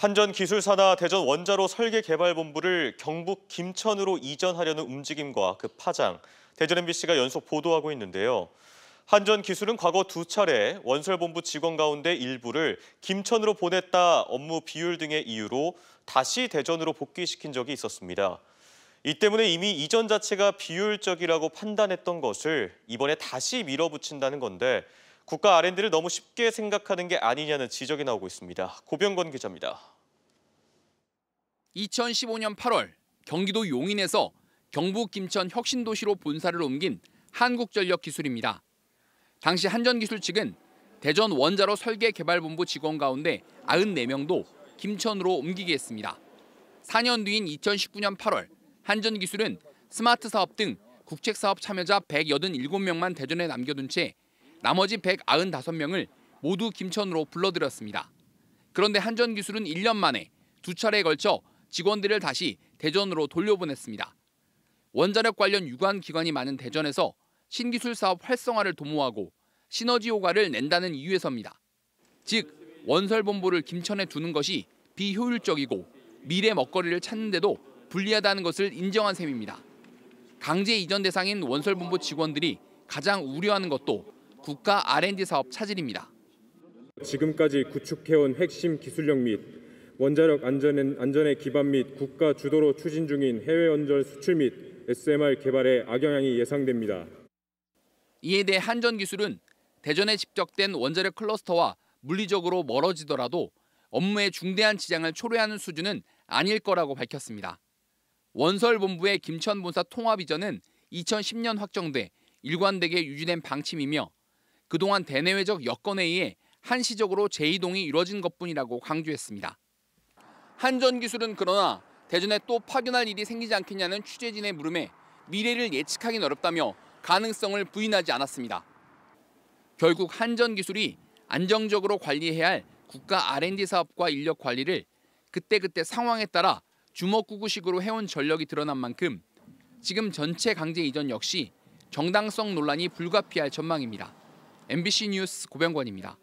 한전기술산하 대전 원자로 설계개발본부를 경북 김천으로 이전하려는 움직임과 그 파장, 대전 MBC가 연속 보도하고 있는데요. 한전기술은 과거 두 차례 원설본부 직원 가운데 일부를 김천으로 보냈다 업무 비율 등의 이유로 다시 대전으로 복귀시킨 적이 있었습니다. 이 때문에 이미 이전 자체가 비효율적이라고 판단했던 것을 이번에 다시 밀어붙인다는 건데 국가 R&D를 너무 쉽게 생각하는 게 아니냐는 지적이 나오고 있습니다. 고병건 기자입니다. 2015년 8월 경기도 용인에서 경북 김천 혁신도시로 본사를 옮긴 한국전력기술입니다. 당시 한전기술 측은 대전 원자로 설계 개발본부 직원 가운데 94명도 김천으로 옮기게 했습니다. 4년 뒤인 2019년 8월 한전기술은 스마트 사업 등 국책사업 참여자 187명만 대전에 남겨둔 채 나머지 195명을 모두 김천으로 불러들였습니다. 그런데 한전 기술은 1년 만에 두 차례에 걸쳐 직원들을 다시 대전으로 돌려보냈습니다. 원자력 관련 유관 기관이 많은 대전에서 신기술 사업 활성화를 도모하고 시너지 효과를 낸다는 이유에서입니다. 즉 원설 본부를 김천에 두는 것이 비효율적이고 미래 먹거리를 찾는데도 불리하다는 것을 인정한 셈입니다. 강제 이전 대상인 원설 본부 직원들이 가장 우려하는 것도 국가 R&D 사업 차질입니다. 지금까지 구축해온 핵심 기술력 및 원자력 안전에, 안전에 기반 및 국가 주도로 추진 중인 해외 원전 수출 및 SMR 개발에 악영향이 예상됩니다. 이에 대해 한전기술은 대전에 집적된 원자력 클러스터와 물리적으로 멀어지더라도 업무에 중대한 지장을 초래하는 수준은 아닐 거라고 밝혔습니다. 원설본부의 김천 본사 통합 이전은 2010년 확정돼 일관되게 유지된 방침이며 그동안 대내외적 여건에 의해 한시적으로 재이동이 이뤄진 것뿐이라고 강조했습니다. 한전기술은 그러나 대전에 또 파견할 일이 생기지 않겠냐는 취재진의 물음에 미래를 예측하기는 어렵다며 가능성을 부인하지 않았습니다. 결국 한전기술이 안정적으로 관리해야 할 국가 R&D 사업과 인력 관리를 그때그때 상황에 따라 주먹구구식으로 해온 전력이 드러난 만큼 지금 전체 강제 이전 역시 정당성 논란이 불가피할 전망입니다. MBC 뉴스 고병권입니다.